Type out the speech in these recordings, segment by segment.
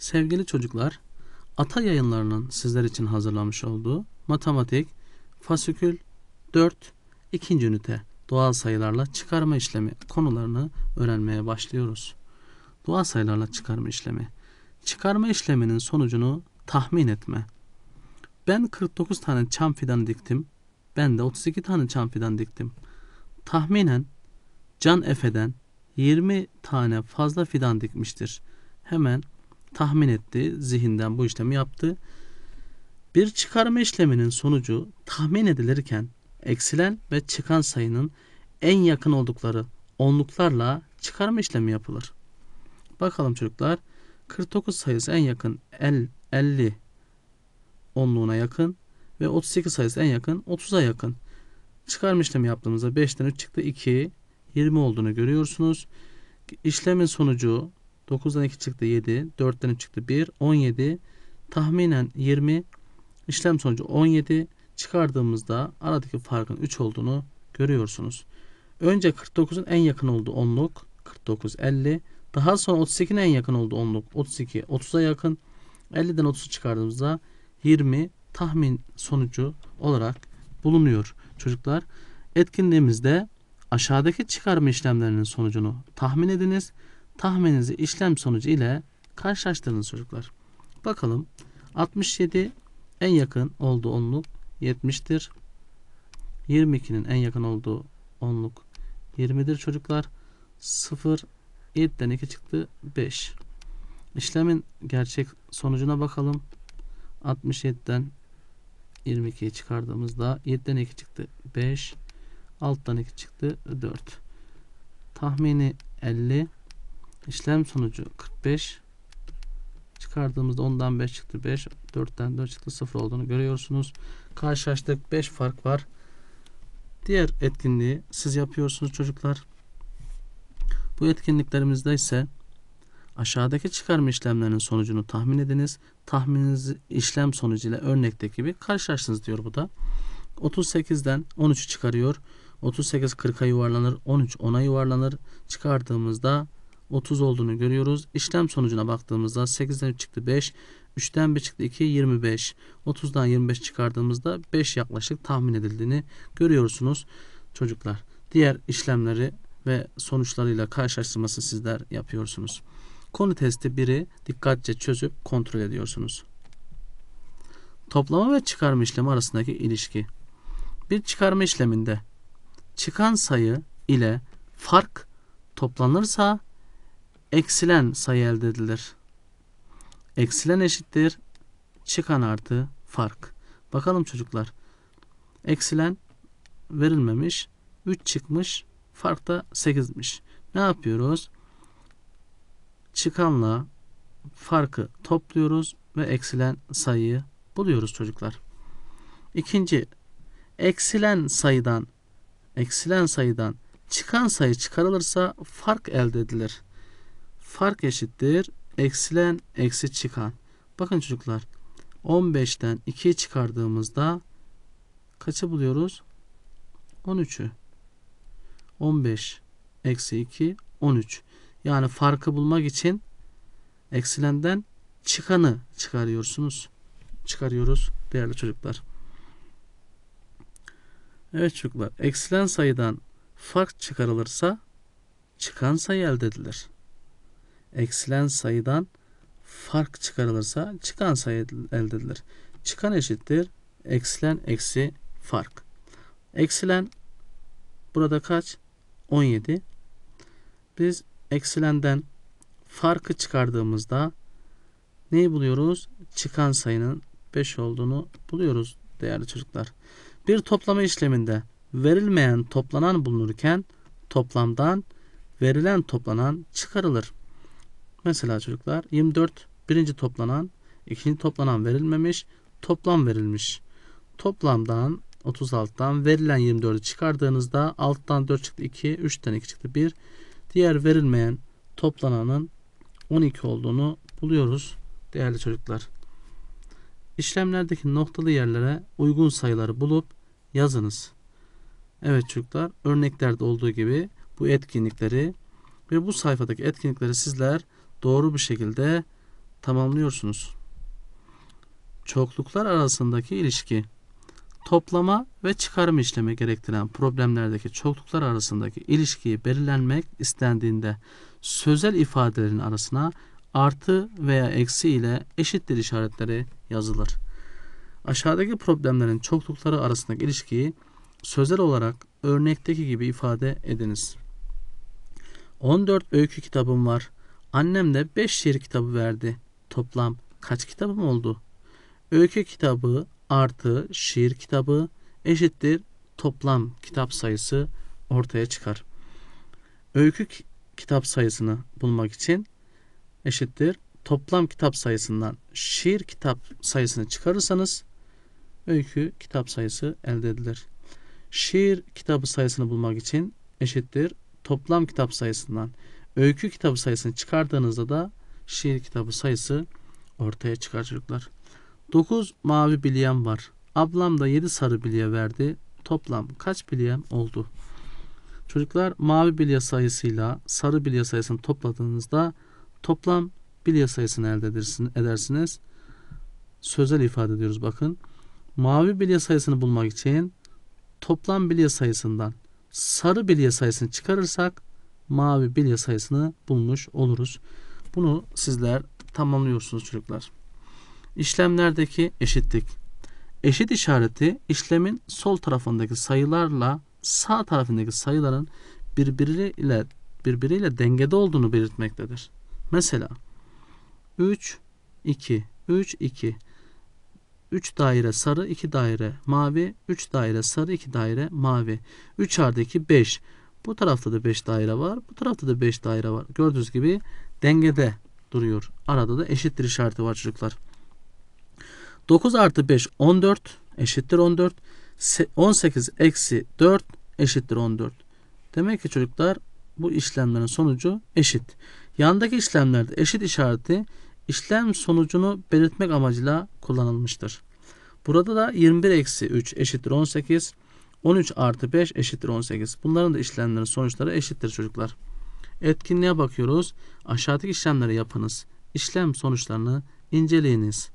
Sevgili çocuklar, Ata Yayınları'nın sizler için hazırlamış olduğu Matematik Fasikül 4 2. ünite doğal sayılarla çıkarma İşlemi konularını öğrenmeye başlıyoruz. Doğal sayılarla çıkarma işlemi. Çıkarma işleminin sonucunu tahmin etme. Ben 49 tane çam fidan diktim. Ben de 32 tane çam fidan diktim. Tahminen Can Efe'den 20 tane fazla fidan dikmiştir. Hemen tahmin etti, zihinden bu işlemi yaptı. Bir çıkarma işleminin sonucu tahmin edilirken eksilen ve çıkan sayının en yakın oldukları onluklarla çıkarma işlemi yapılır. Bakalım çocuklar 49 sayısı en yakın 50 onluğuna yakın ve 38 sayısı en yakın 30'a yakın. Çıkarma işlemi yaptığımızda 5'ten 3 çıktı 2 20 olduğunu görüyorsunuz. İşlemin sonucu 9'dan 2 çıktı 7. 4'ten 3 çıktı 1. 17. Tahminen 20. İşlem sonucu 17. Çıkardığımızda aradaki farkın 3 olduğunu görüyorsunuz. Önce 49'un en yakın olduğu onluk 49 50. Daha sonra 32'nin en yakın olduğu onluk 32 30'a yakın. 50'den 30'u çıkardığımızda 20 tahmin sonucu olarak bulunuyor çocuklar. Etkinliğimizde aşağıdaki çıkarma işlemlerinin sonucunu tahmin ediniz tahmininizi işlem sonucu ile karşılaştırın çocuklar. Bakalım 67 en yakın olduğu onluk 70'tir. 22'nin en yakın olduğu onluk 20'dir çocuklar. 0 7'den 2 çıktı 5. İşlemin gerçek sonucuna bakalım. 67'den 22'yi çıkardığımızda 7'den 2 çıktı 5. 6'dan 2 çıktı 4. Tahmini 50. İşlem sonucu 45 çıkardığımızda 10'dan 5 çıktı 5 4'ten 4 çıktı 0 olduğunu görüyorsunuz karşılaştık 5 fark var diğer etkinliği siz yapıyorsunuz çocuklar bu etkinliklerimizde ise aşağıdaki çıkarma işlemlerinin sonucunu tahmin ediniz tahmininiz işlem sonucuyla örnekteki gibi karşılaştınız diyor bu da 38'den 13'ü çıkarıyor 38 40'a yuvarlanır 13 10'a yuvarlanır çıkardığımızda 30 olduğunu görüyoruz. İşlem sonucuna baktığımızda 8'den çıktı 5, 3'ten 1 çıktı 2, 25. 30'dan 25 çıkardığımızda 5 yaklaşık tahmin edildiğini görüyorsunuz çocuklar. Diğer işlemleri ve sonuçlarıyla karşılaştırmasını sizler yapıyorsunuz. Konu testi 1'i dikkatçe çözüp kontrol ediyorsunuz. Toplama ve çıkarma işlemi arasındaki ilişki. Bir çıkarma işleminde çıkan sayı ile fark toplanırsa eksilen sayı elde edilir. Eksilen eşittir çıkan artı fark. Bakalım çocuklar. Eksilen verilmemiş. 3 çıkmış. Fark da 8'miş. Ne yapıyoruz? Çıkanla farkı topluyoruz ve eksilen sayıyı buluyoruz çocuklar. İkinci eksilen sayıdan eksilen sayıdan çıkan sayı çıkarılırsa fark elde edilir. Fark eşittir. Eksilen eksi çıkan. Bakın çocuklar. 15'ten 2'yi çıkardığımızda kaçı buluyoruz? 13'ü. 15 eksi 2 13. Yani farkı bulmak için eksilenden çıkanı çıkarıyorsunuz. Çıkarıyoruz değerli çocuklar. Evet çocuklar eksilen sayıdan fark çıkarılırsa çıkan sayı elde edilir eksilen sayıdan fark çıkarılırsa çıkan sayı elde edilir. Çıkan eşittir eksilen eksi fark. Eksilen burada kaç? 17. Biz eksilenden farkı çıkardığımızda neyi buluyoruz? Çıkan sayının 5 olduğunu buluyoruz değerli çocuklar. Bir toplama işleminde verilmeyen toplanan bulunurken toplamdan verilen toplanan çıkarılır. Mesela çocuklar 24 birinci toplanan, ikinci toplanan verilmemiş, toplam verilmiş. Toplamdan 36'dan verilen 24'ü çıkardığınızda alttan 4 çıktı 2, 3'ten 2 çıktı 1. Diğer verilmeyen toplananın 12 olduğunu buluyoruz değerli çocuklar. İşlemlerdeki noktalı yerlere uygun sayıları bulup yazınız. Evet çocuklar örneklerde olduğu gibi bu etkinlikleri ve bu sayfadaki etkinlikleri sizler doğru bir şekilde tamamlıyorsunuz. Çokluklar arasındaki ilişki toplama ve çıkarma işlemi gerektiren problemlerdeki çokluklar arasındaki ilişkiyi belirlenmek istendiğinde sözel ifadelerin arasına artı veya eksi ile eşittir işaretleri yazılır. Aşağıdaki problemlerin çoklukları arasındaki ilişkiyi sözel olarak örnekteki gibi ifade ediniz. 14 öykü kitabım var. Annem de beş şiir kitabı verdi. Toplam kaç kitabım oldu? Öykü kitabı artı şiir kitabı eşittir toplam kitap sayısı ortaya çıkar. Öykü kitap sayısını bulmak için eşittir toplam kitap sayısından şiir kitap sayısını çıkarırsanız öykü kitap sayısı elde edilir. Şiir kitabı sayısını bulmak için eşittir toplam kitap sayısından Öykü kitabı sayısını çıkardığınızda da şiir kitabı sayısı ortaya çıkar çocuklar. 9 mavi bilyem var. Ablam da 7 sarı bilye verdi. Toplam kaç bilyem oldu? Çocuklar mavi bilye sayısıyla sarı bilye sayısını topladığınızda toplam bilye sayısını elde edersiniz. Sözel ifade ediyoruz bakın. Mavi bilye sayısını bulmak için toplam bilye sayısından sarı bilye sayısını çıkarırsak mavi bilye sayısını bulmuş oluruz. Bunu sizler tamamlıyorsunuz çocuklar. İşlemlerdeki eşitlik. Eşit işareti işlemin sol tarafındaki sayılarla sağ tarafındaki sayıların birbiriyle birbiriyle dengede olduğunu belirtmektedir. Mesela 3 2 3 2 3 daire sarı, 2 daire mavi, 3 daire sarı, 2 daire mavi. 3 R'deki 5. Bu tarafta da 5 daire var. Bu tarafta da 5 daire var. Gördüğünüz gibi dengede duruyor. Arada da eşittir işareti var çocuklar. 9 artı 5 14 eşittir 14. 18 eksi 4 eşittir 14. Demek ki çocuklar bu işlemlerin sonucu eşit. Yandaki işlemlerde eşit işareti işlem sonucunu belirtmek amacıyla kullanılmıştır. Burada da 21 eksi 3 eşittir 18. 13 artı 5 eşittir 18. Bunların da işlemlerin sonuçları eşittir çocuklar. Etkinliğe bakıyoruz. Aşağıdaki işlemleri yapınız. İşlem sonuçlarını inceleyiniz.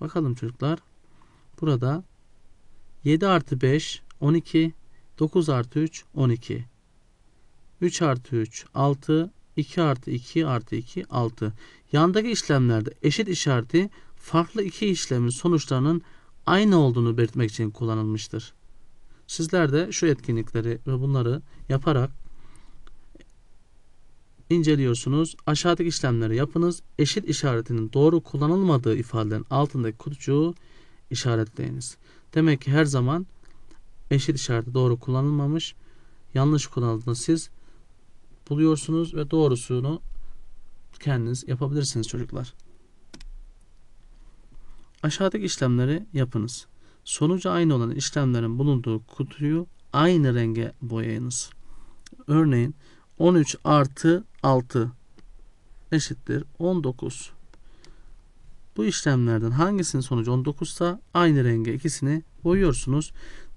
Bakalım çocuklar. Burada 7 artı 5 12 9 artı 3 12 3 artı 3 6 2 artı 2 artı 2 6 yandaki işlemlerde eşit işareti farklı iki işlemin sonuçlarının aynı olduğunu belirtmek için kullanılmıştır. Sizler de şu etkinlikleri ve bunları yaparak inceliyorsunuz. Aşağıdaki işlemleri yapınız. Eşit işaretinin doğru kullanılmadığı ifadelerin altındaki kutucuğu işaretleyiniz. Demek ki her zaman eşit işareti doğru kullanılmamış. Yanlış kullanıldığını siz buluyorsunuz ve doğrusunu kendiniz yapabilirsiniz çocuklar. Aşağıdaki işlemleri yapınız. Sonucu aynı olan işlemlerin bulunduğu kutuyu aynı renge boyayınız. Örneğin 13 artı 6 eşittir 19. Bu işlemlerden hangisinin sonucu 19 ise aynı renge ikisini boyuyorsunuz.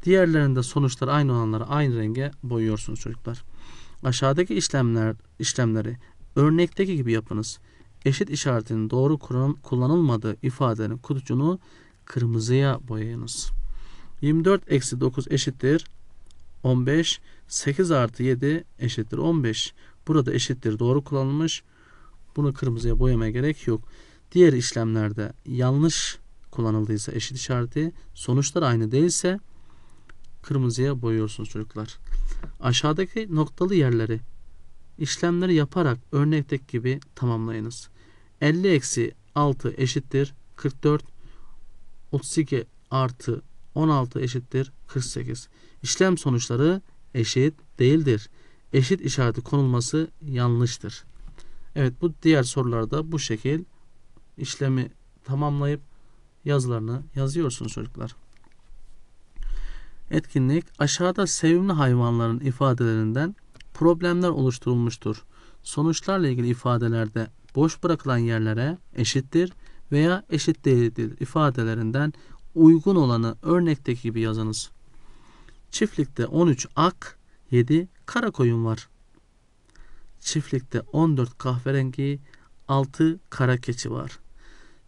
Diğerlerinde sonuçları aynı olanları aynı renge boyuyorsunuz çocuklar. Aşağıdaki işlemler işlemleri örnekteki gibi yapınız eşit işaretinin doğru kullanılmadığı ifadenin kutucunu kırmızıya boyayınız. 24 eksi 9 eşittir 15. 8 artı 7 eşittir 15. Burada eşittir doğru kullanılmış. Bunu kırmızıya boyamaya gerek yok. Diğer işlemlerde yanlış kullanıldıysa eşit işareti sonuçlar aynı değilse kırmızıya boyuyorsunuz çocuklar. Aşağıdaki noktalı yerleri İşlemleri yaparak örnekteki gibi tamamlayınız. 50 eksi 6 eşittir 44. 32 artı 16 eşittir 48. İşlem sonuçları eşit değildir. Eşit işareti konulması yanlıştır. Evet bu diğer sorularda bu şekil işlemi tamamlayıp yazılarını yazıyorsunuz çocuklar. Etkinlik aşağıda sevimli hayvanların ifadelerinden problemler oluşturulmuştur. Sonuçlarla ilgili ifadelerde boş bırakılan yerlere eşittir veya eşit değildir ifadelerinden uygun olanı örnekteki gibi yazınız. Çiftlikte 13 ak, 7 kara koyun var. Çiftlikte 14 kahverengi, 6 kara keçi var.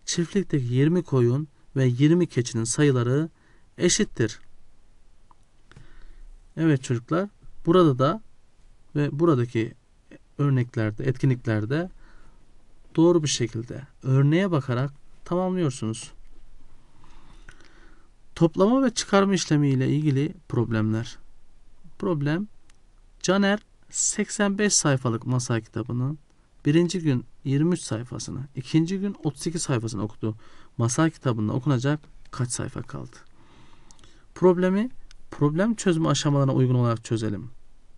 Çiftlikteki 20 koyun ve 20 keçinin sayıları eşittir. Evet çocuklar, burada da ve buradaki örneklerde, etkinliklerde doğru bir şekilde örneğe bakarak tamamlıyorsunuz. Toplama ve çıkarma işlemi ile ilgili problemler. Problem Caner 85 sayfalık masal kitabının birinci gün 23 sayfasını, ikinci gün 32 sayfasını okudu. Masal kitabında okunacak kaç sayfa kaldı? Problemi problem çözme aşamalarına uygun olarak çözelim.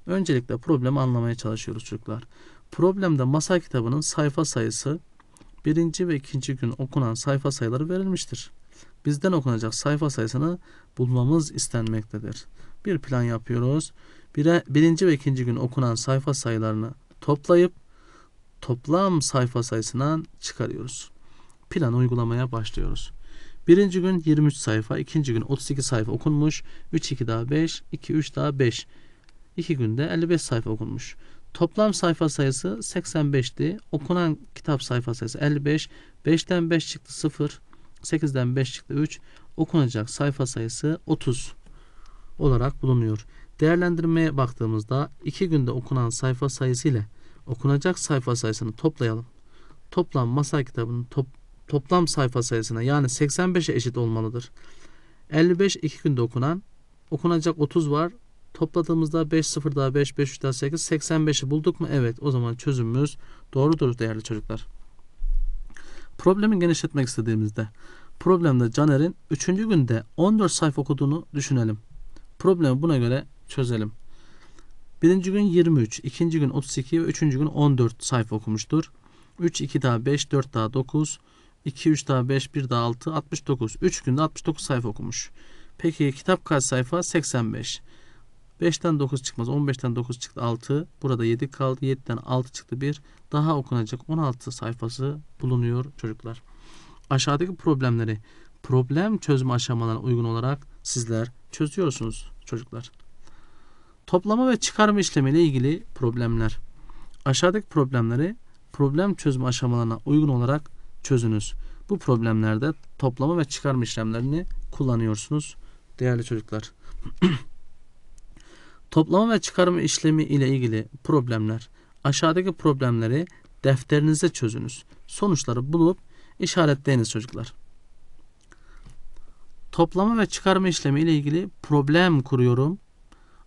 Öncelikle problemi anlamaya çalışıyoruz çocuklar. Problemde masal kitabının sayfa sayısı birinci ve ikinci gün okunan sayfa sayıları verilmiştir. Bizden okunacak sayfa sayısını bulmamız istenmektedir. Bir plan yapıyoruz. Bire, birinci ve ikinci gün okunan sayfa sayılarını toplayıp toplam sayfa sayısından çıkarıyoruz. Planı uygulamaya başlıyoruz. Birinci gün 23 sayfa, ikinci gün 32 sayfa okunmuş. 3, 2 daha 5, 2, 3 daha 5. 2 günde 55 sayfa okunmuş. Toplam sayfa sayısı 85'ti. Okunan kitap sayfa sayısı 55. 5'ten 5 çıktı 0. 8'den 5 çıktı 3. Okunacak sayfa sayısı 30 olarak bulunuyor. Değerlendirmeye baktığımızda 2 günde okunan sayfa sayısı ile okunacak sayfa sayısını toplayalım. Toplam masal kitabının top, toplam sayfa sayısına yani 85'e eşit olmalıdır. 55 2 günde okunan okunacak 30 var. Topladığımızda 5 0 daha 5 5 3 daha 8 85'i bulduk mu? Evet o zaman çözümümüz doğrudur değerli çocuklar. Problemi genişletmek istediğimizde problemde Caner'in 3. günde 14 sayfa okuduğunu düşünelim. Problemi buna göre çözelim. 1. gün 23, 2. gün 32 ve 3. gün 14 sayfa okumuştur. 3, 2 daha 5, 4 daha 9, 2, 3 daha 5, 1 daha 6, 69. 3 günde 69 sayfa okumuş. Peki kitap kaç sayfa? 85. 5'ten 9 çıkmaz. 15'ten 9 çıktı 6. Burada 7 kaldı. 7'den 6 çıktı 1. Daha okunacak 16 sayfası bulunuyor çocuklar. Aşağıdaki problemleri problem çözme aşamalarına uygun olarak sizler çözüyorsunuz çocuklar. Toplama ve çıkarma işlemiyle ilgili problemler. Aşağıdaki problemleri problem çözme aşamalarına uygun olarak çözünüz. Bu problemlerde toplama ve çıkarma işlemlerini kullanıyorsunuz değerli çocuklar. Toplama ve çıkarma işlemi ile ilgili problemler aşağıdaki problemleri defterinize çözünüz. Sonuçları bulup işaretleyiniz çocuklar. Toplama ve çıkarma işlemi ile ilgili problem kuruyorum.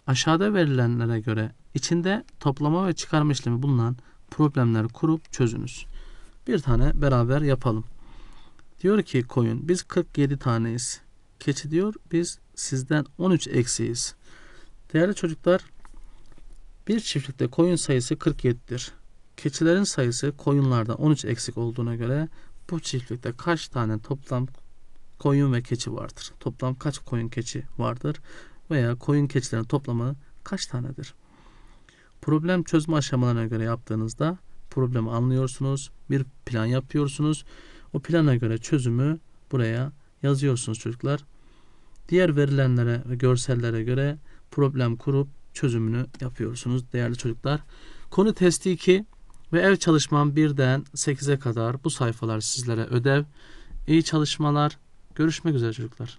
Aşağıda verilenlere göre içinde toplama ve çıkarma işlemi bulunan problemleri kurup çözünüz. Bir tane beraber yapalım. Diyor ki koyun biz 47 taneyiz. Keçi diyor biz sizden 13 eksiyiz. Değerli çocuklar, bir çiftlikte koyun sayısı 47'dir. Keçilerin sayısı koyunlardan 13 eksik olduğuna göre bu çiftlikte kaç tane toplam koyun ve keçi vardır? Toplam kaç koyun keçi vardır? Veya koyun keçilerin toplamı kaç tanedir? Problem çözme aşamalarına göre yaptığınızda problemi anlıyorsunuz, bir plan yapıyorsunuz. O plana göre çözümü buraya yazıyorsunuz çocuklar. Diğer verilenlere ve görsellere göre problem kurup çözümünü yapıyorsunuz değerli çocuklar. Konu testi 2 ve ev çalışmam 1'den 8'e kadar bu sayfalar sizlere ödev. İyi çalışmalar. Görüşmek üzere çocuklar.